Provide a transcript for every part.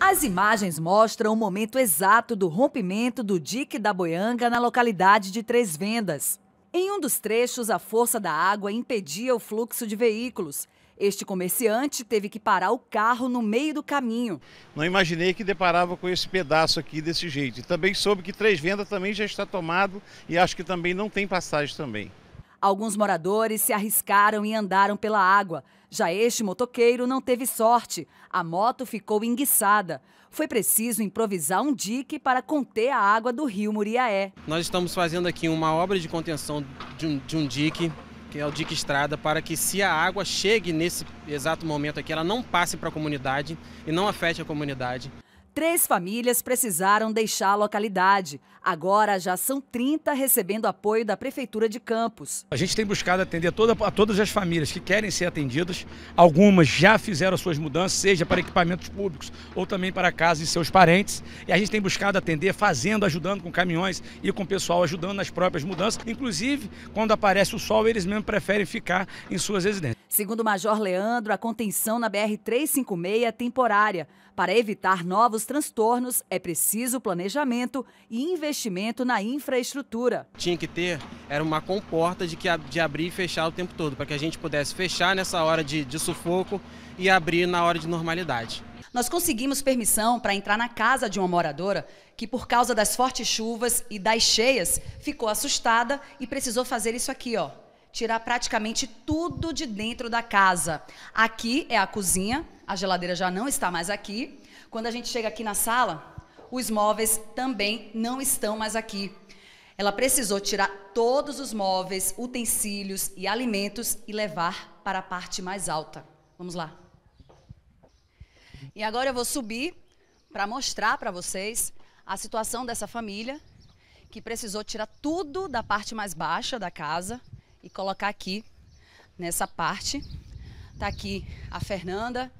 As imagens mostram o momento exato do rompimento do dique da Boianga na localidade de Três Vendas. Em um dos trechos, a força da água impedia o fluxo de veículos. Este comerciante teve que parar o carro no meio do caminho. Não imaginei que deparava com esse pedaço aqui desse jeito. também soube que Três Vendas também já está tomado e acho que também não tem passagem também. Alguns moradores se arriscaram e andaram pela água. Já este motoqueiro não teve sorte. A moto ficou enguiçada. Foi preciso improvisar um dique para conter a água do rio Muriaé. Nós estamos fazendo aqui uma obra de contenção de um, de um dique, que é o dique estrada, para que se a água chegue nesse exato momento aqui, ela não passe para a comunidade e não afete a comunidade. Três famílias precisaram deixar a localidade. Agora já são 30 recebendo apoio da Prefeitura de Campos. A gente tem buscado atender toda, a todas as famílias que querem ser atendidas. Algumas já fizeram suas mudanças, seja para equipamentos públicos ou também para casa de seus parentes. E a gente tem buscado atender, fazendo, ajudando com caminhões e com o pessoal ajudando nas próprias mudanças. Inclusive, quando aparece o sol, eles mesmo preferem ficar em suas residências. Segundo o Major Leandro, a contenção na BR-356 é temporária. Para evitar novos transtornos, é preciso planejamento e investimento na infraestrutura. Tinha que ter era uma comporta de, que, de abrir e fechar o tempo todo, para que a gente pudesse fechar nessa hora de, de sufoco e abrir na hora de normalidade. Nós conseguimos permissão para entrar na casa de uma moradora que, por causa das fortes chuvas e das cheias, ficou assustada e precisou fazer isso aqui, ó tirar praticamente tudo de dentro da casa. Aqui é a cozinha, a geladeira já não está mais aqui. Quando a gente chega aqui na sala, os móveis também não estão mais aqui. Ela precisou tirar todos os móveis, utensílios e alimentos e levar para a parte mais alta. Vamos lá. E agora eu vou subir para mostrar para vocês a situação dessa família que precisou tirar tudo da parte mais baixa da casa e colocar aqui nessa parte. Tá aqui a Fernanda,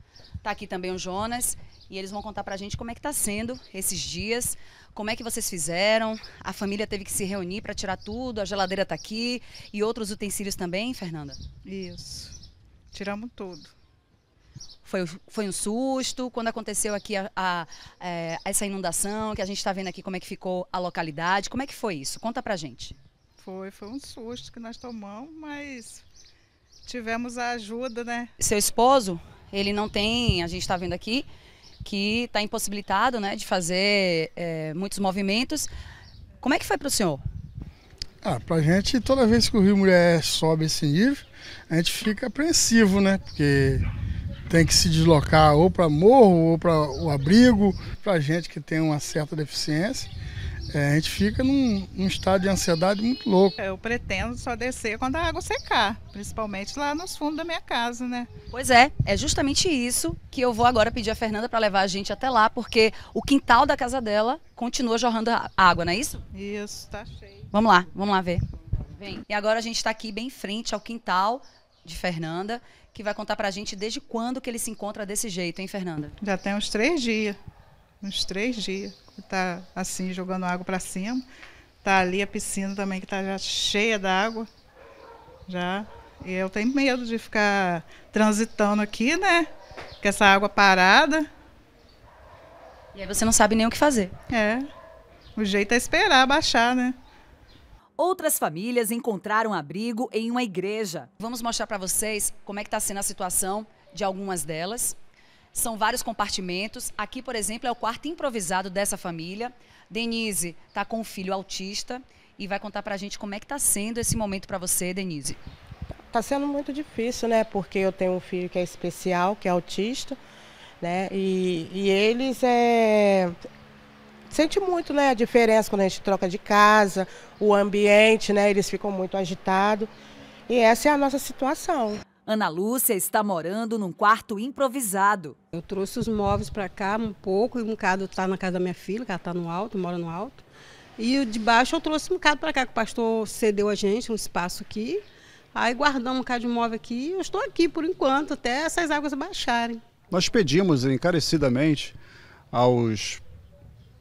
tá aqui também o Jonas e eles vão contar pra gente como é que tá sendo esses dias, como é que vocês fizeram, a família teve que se reunir para tirar tudo, a geladeira tá aqui e outros utensílios também, Fernanda? Isso. Tiramos tudo. Foi, foi um susto quando aconteceu aqui a, a, a é, essa inundação que a gente está vendo aqui como é que ficou a localidade. Como é que foi isso? Conta pra gente. Foi, foi um susto que nós tomamos, mas tivemos a ajuda, né? Seu esposo, ele não tem, a gente está vendo aqui, que está impossibilitado, né, de fazer é, muitos movimentos. Como é que foi para o senhor? Ah, a gente, toda vez que o Rio Mulher sobe esse nível, a gente fica apreensivo, né? Porque tem que se deslocar ou para morro ou para o abrigo. a gente que tem uma certa deficiência, é, a gente fica num, num, estado de ansiedade muito louco. Eu pretendo só descer quando a água secar, principalmente lá nos fundos da minha casa, né? Pois é, é justamente isso que eu vou agora pedir a Fernanda para levar a gente até lá, porque o quintal da casa dela continua jorrando água, não é isso? Isso, tá cheio. Vamos lá, vamos lá ver. Vem. E agora a gente está aqui bem em frente ao quintal de Fernanda, que vai contar para a gente desde quando que ele se encontra desse jeito, hein, Fernanda? Já tem uns três dias uns três dias, está assim, jogando água para cima. Está ali a piscina também, que está já cheia d'água. Já. E eu tenho medo de ficar transitando aqui, né? Com essa água parada. E aí você não sabe nem o que fazer. É. O jeito é esperar baixar, né? Outras famílias encontraram abrigo em uma igreja. Vamos mostrar para vocês como é que está sendo a situação de algumas delas. São vários compartimentos. Aqui, por exemplo, é o quarto improvisado dessa família. Denise está com um filho autista e vai contar para a gente como é que está sendo esse momento para você, Denise. Está sendo muito difícil, né? Porque eu tenho um filho que é especial, que é autista, né? E, e eles é, sente muito né, a diferença quando a gente troca de casa, o ambiente, né? Eles ficam muito agitados. E essa é a nossa situação. Ana Lúcia está morando num quarto improvisado. Eu trouxe os móveis para cá um pouco, e um bocado está na casa da minha filha, que ela está no alto, mora no alto. E de baixo eu trouxe um bocado para cá, que o pastor cedeu a gente um espaço aqui. Aí guardamos um bocado de móvel aqui e eu estou aqui por enquanto, até essas águas baixarem. Nós pedimos encarecidamente aos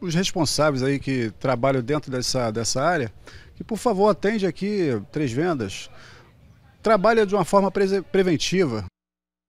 os responsáveis aí que trabalham dentro dessa, dessa área, que por favor atende aqui três vendas trabalha de uma forma preventiva,